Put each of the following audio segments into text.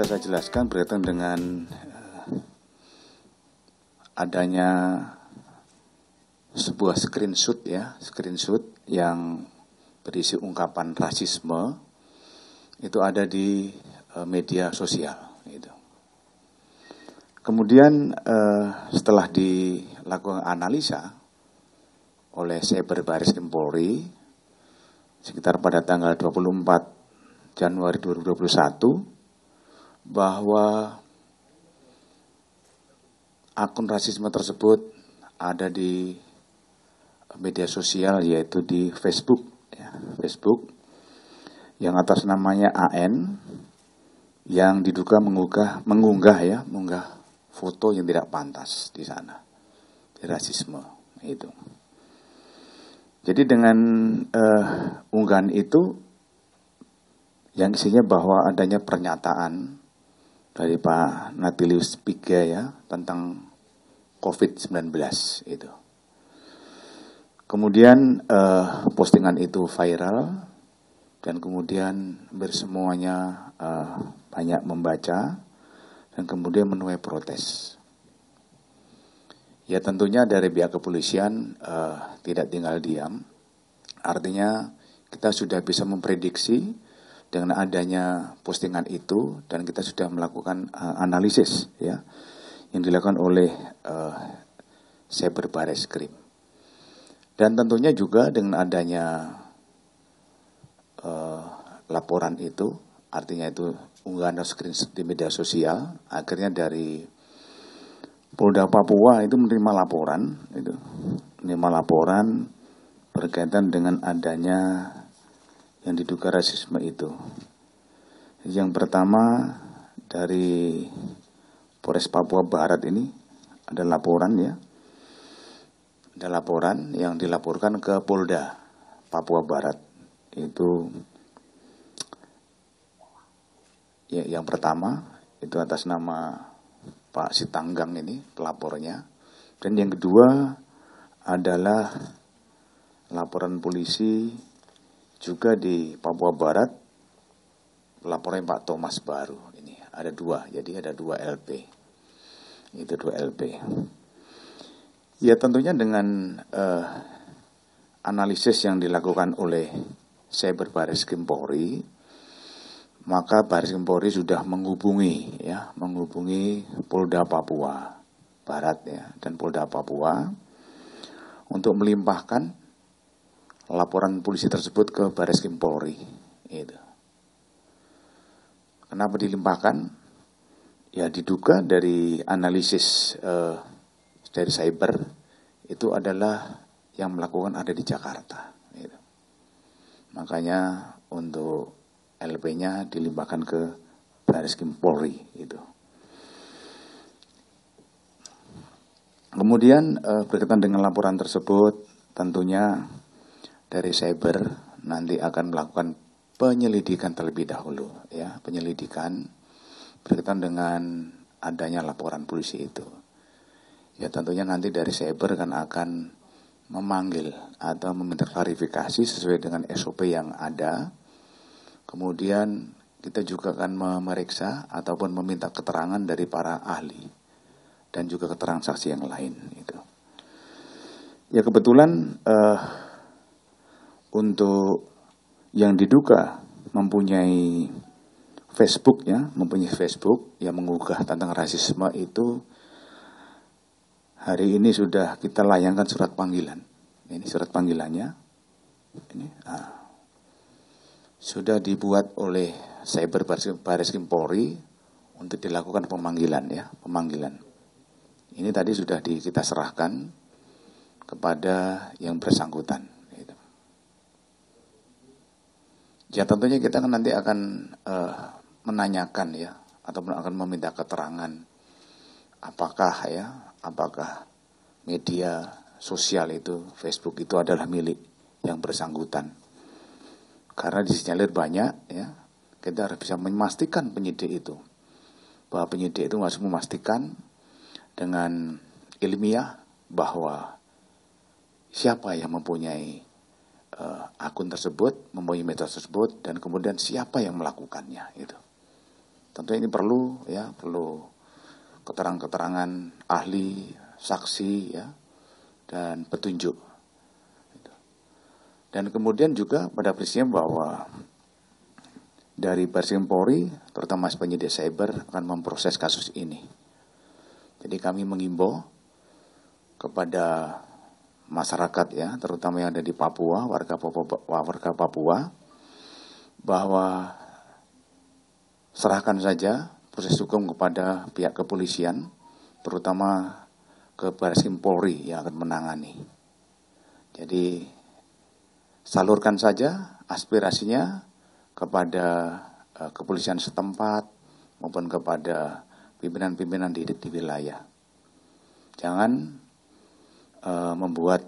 bisa saya jelaskan berkaitan dengan eh, adanya sebuah screenshot ya, screenshot yang berisi ungkapan rasisme itu ada di eh, media sosial. itu Kemudian eh, setelah dilakukan analisa oleh Cyber Baris Polri sekitar pada tanggal 24 Januari 2021 bahwa akun rasisme tersebut ada di media sosial yaitu di Facebook ya, Facebook yang atas namanya AN yang diduga mengunggah mengunggah ya mengunggah foto yang tidak pantas di sana di rasisme itu jadi dengan uh, unggahan itu yang isinya bahwa adanya pernyataan dari Pak Natilius Piga ya tentang COVID-19 itu. Kemudian eh, postingan itu viral dan kemudian bersemuanya eh, banyak membaca dan kemudian menuai protes. Ya tentunya dari pihak kepolisian eh, tidak tinggal diam. Artinya kita sudah bisa memprediksi dengan adanya postingan itu dan kita sudah melakukan uh, analisis ya yang dilakukan oleh uh, Cyber Baris Krim. Dan tentunya juga dengan adanya uh, laporan itu, artinya itu unggahan screen di media sosial, akhirnya dari Polda Papua itu menerima laporan, itu menerima laporan berkaitan dengan adanya yang diduga rasisme itu. Yang pertama dari Polres Papua Barat ini ada laporan ya. Ada laporan yang dilaporkan ke Polda Papua Barat itu ya, yang pertama itu atas nama Pak Sitanggang ini pelapornya dan yang kedua adalah laporan polisi juga di Papua Barat laporan Pak Thomas baru ini ada dua jadi ada dua LP itu dua LP ya tentunya dengan uh, analisis yang dilakukan oleh Cyber Baris Kempori maka Baris Kempori sudah menghubungi ya menghubungi Polda Papua Barat ya dan Polda Papua untuk melimpahkan laporan polisi tersebut ke Baris Krim Polri. Itu. Kenapa dilimpahkan? Ya diduga dari analisis eh, dari cyber itu adalah yang melakukan ada di Jakarta. Gitu. Makanya untuk LP-nya dilimpahkan ke Baris Krim Polri. Gitu. Kemudian eh, berkaitan dengan laporan tersebut, tentunya dari cyber nanti akan melakukan penyelidikan terlebih dahulu ya penyelidikan berkaitan dengan adanya laporan polisi itu ya tentunya nanti dari cyber kan akan memanggil atau meminta klarifikasi sesuai dengan SOP yang ada kemudian kita juga akan memeriksa ataupun meminta keterangan dari para ahli dan juga keterangan saksi yang lain itu ya kebetulan eh, untuk yang diduga mempunyai Facebook ya, mempunyai Facebook yang mengugah tentang rasisme itu hari ini sudah kita layangkan surat panggilan. Ini surat panggilannya. Ini ah. sudah dibuat oleh Cyber Baris Krim Polri untuk dilakukan pemanggilan ya, pemanggilan. Ini tadi sudah di, kita serahkan kepada yang bersangkutan. Ya tentunya kita kan nanti akan uh, menanyakan ya ataupun akan meminta keterangan apakah ya apakah media sosial itu Facebook itu adalah milik yang bersangkutan karena disinyalir banyak ya kita harus bisa memastikan penyidik itu bahwa penyidik itu harus memastikan dengan ilmiah bahwa siapa yang mempunyai uh, akun tersebut, mempunyai medsos tersebut, dan kemudian siapa yang melakukannya itu. Tentu ini perlu ya perlu keterangan-keterangan ahli, saksi ya dan petunjuk. Gitu. Dan kemudian juga pada prinsipnya bahwa dari barisim Polri, terutama penyidik cyber akan memproses kasus ini. Jadi kami mengimbau kepada masyarakat ya, terutama yang ada di Papua, warga Papua, warga Papua bahwa serahkan saja proses hukum kepada pihak kepolisian, terutama ke Baris Krim Polri yang akan menangani. Jadi salurkan saja aspirasinya kepada eh, kepolisian setempat maupun kepada pimpinan-pimpinan di, di wilayah. Jangan e, membuat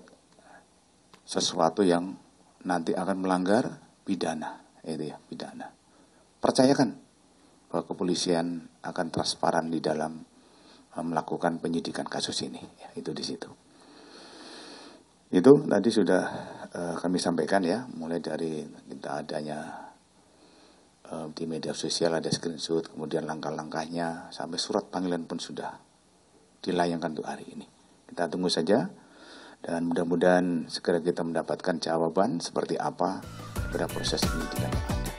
sesuatu yang nanti akan melanggar pidana, itu ya pidana. Percayakan bahwa kepolisian akan transparan di dalam eh, melakukan penyidikan kasus ini, ya, itu di situ. Itu tadi sudah e, kami sampaikan ya, mulai dari kita adanya e, di media sosial ada screenshot, kemudian langkah-langkahnya sampai surat panggilan pun sudah dilayangkan untuk hari ini. Kita tunggu saja dan mudah-mudahan segera kita mendapatkan jawaban seperti apa pada proses penyidikan yang ada.